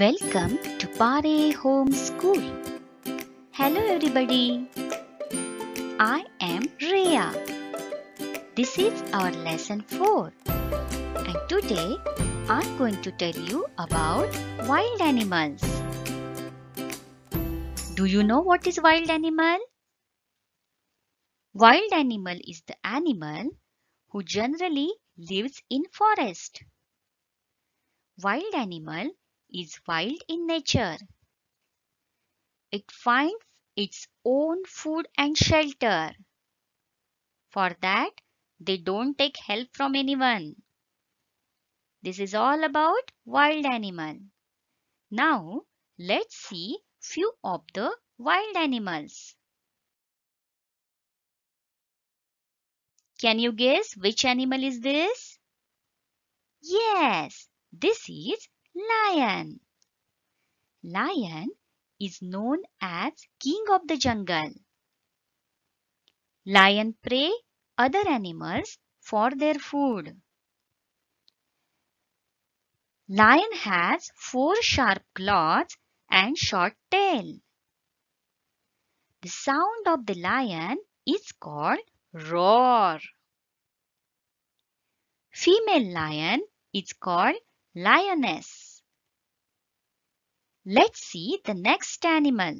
Welcome to Pare Home School. Hello everybody. I am Rhea. This is our lesson 4. And today I'm going to tell you about wild animals. Do you know what is wild animal? Wild animal is the animal who generally lives in forest. Wild animal is wild in nature. It finds its own food and shelter. For that, they don't take help from anyone. This is all about wild animal. Now, let's see few of the wild animals. Can you guess which animal is this? Yes, this is lion. Lion is known as king of the jungle. Lion prey other animals for their food. Lion has four sharp claws and short tail. The sound of the lion is called roar. Female lion is called lioness. Let's see the next animal.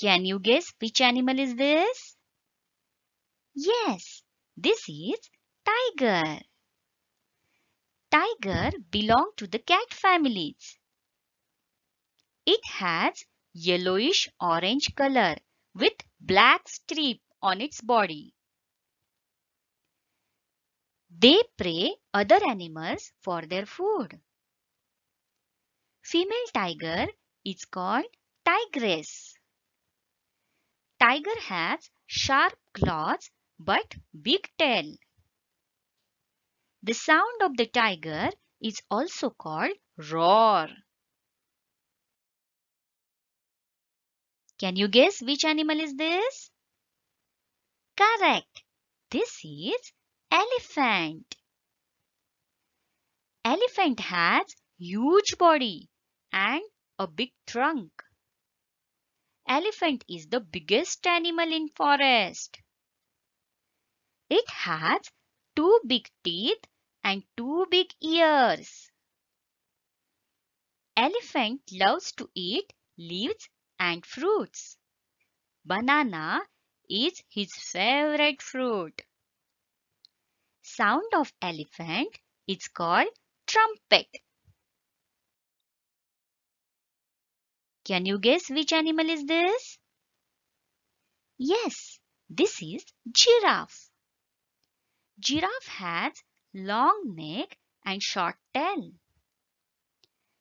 Can you guess which animal is this? Yes, this is tiger. Tiger belong to the cat families. It has yellowish orange color with black strip on its body. They prey other animals for their food. Female tiger is called tigress. Tiger has sharp claws but big tail. The sound of the tiger is also called roar. Can you guess which animal is this? Correct. This is elephant. Elephant has huge body and a big trunk. Elephant is the biggest animal in forest. It has two big teeth and two big ears. Elephant loves to eat leaves and fruits. Banana is his favorite fruit. Sound of elephant is called trumpet. Can you guess which animal is this? Yes, this is giraffe. Giraffe has long neck and short tail.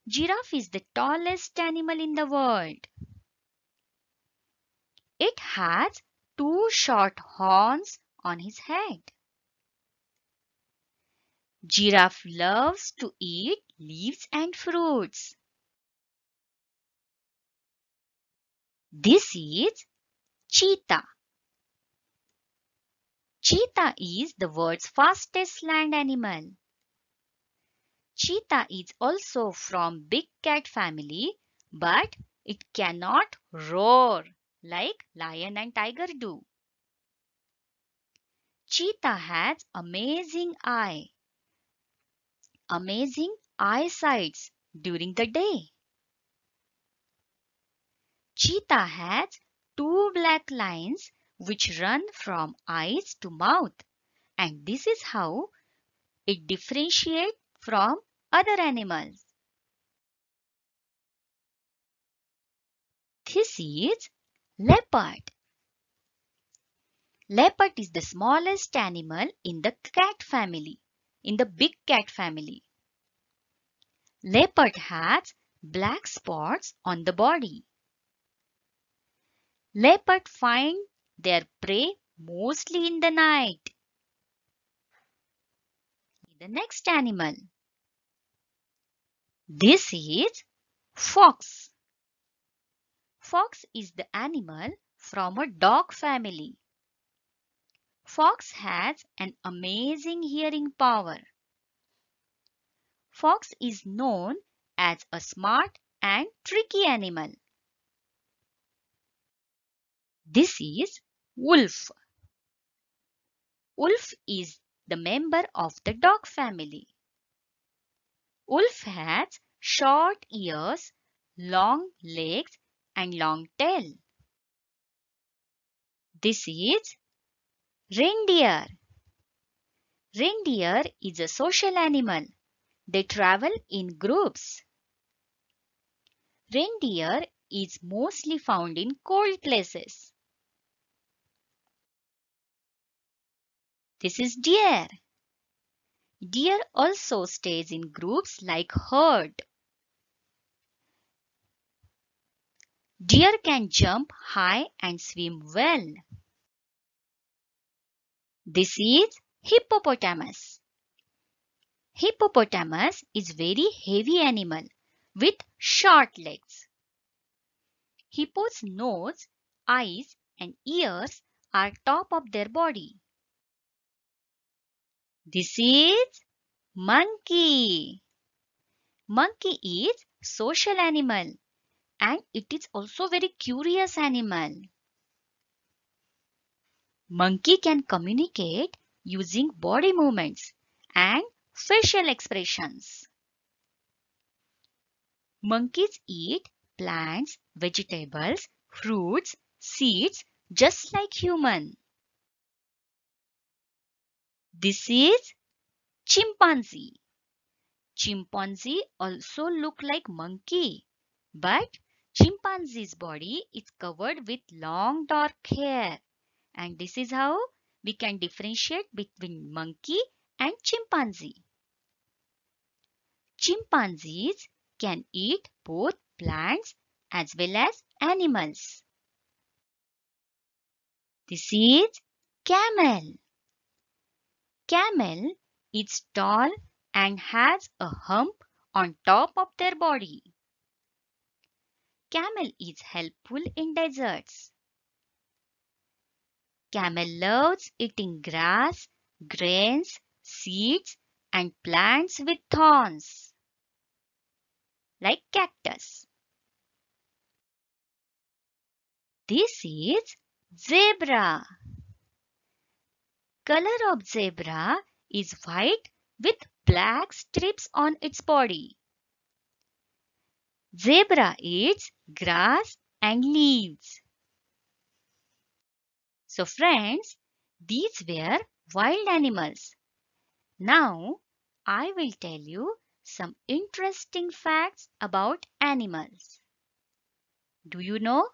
Giraffe is the tallest animal in the world. It has two short horns on his head. Giraffe loves to eat leaves and fruits. This is cheetah. Cheetah is the world's fastest land animal. Cheetah is also from big cat family but it cannot roar like lion and tiger do. Cheetah has amazing eye. Amazing eyesights during the day. Cheetah has two black lines which run from eyes to mouth and this is how it differentiates from other animals. This is leopard. Leopard is the smallest animal in the cat family, in the big cat family. Leopard has black spots on the body. Leopard find their prey mostly in the night. The next animal. This is fox. Fox is the animal from a dog family. Fox has an amazing hearing power. Fox is known as a smart and tricky animal. This is wolf. Wolf is the member of the dog family. Wolf has short ears, long legs and long tail. This is reindeer. Reindeer is a social animal. They travel in groups. Reindeer is mostly found in cold places. This is deer. Deer also stays in groups like herd. Deer can jump high and swim well. This is hippopotamus. Hippopotamus is very heavy animal with short legs. Hippo's nose, eyes and ears are top of their body. This is monkey. Monkey is social animal and it is also very curious animal. Monkey can communicate using body movements and facial expressions. Monkeys eat plants, vegetables, fruits, seeds just like human. This is chimpanzee. Chimpanzee also look like monkey, but chimpanzee's body is covered with long dark hair. And this is how we can differentiate between monkey and chimpanzee. Chimpanzees can eat both plants as well as animals. This is camel camel is tall and has a hump on top of their body. Camel is helpful in deserts. Camel loves eating grass, grains, seeds and plants with thorns like cactus. This is zebra color of zebra is white with black strips on its body. Zebra eats grass and leaves. So friends, these were wild animals. Now, I will tell you some interesting facts about animals. Do you know?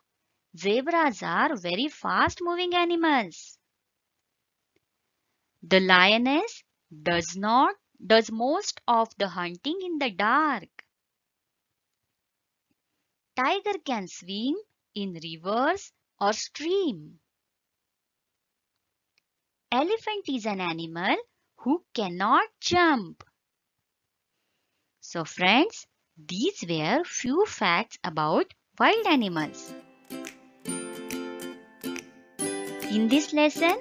Zebras are very fast moving animals. The lioness does not does most of the hunting in the dark. Tiger can swim in rivers or stream. Elephant is an animal who cannot jump. So friends, these were few facts about wild animals. In this lesson,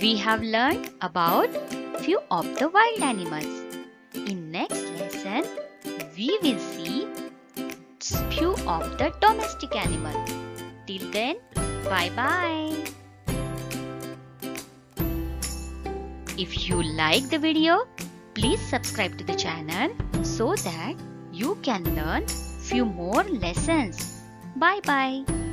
we have learned about few of the wild animals. In next lesson, we will see few of the domestic animals. Till then, bye-bye. If you like the video, please subscribe to the channel so that you can learn few more lessons. Bye-bye.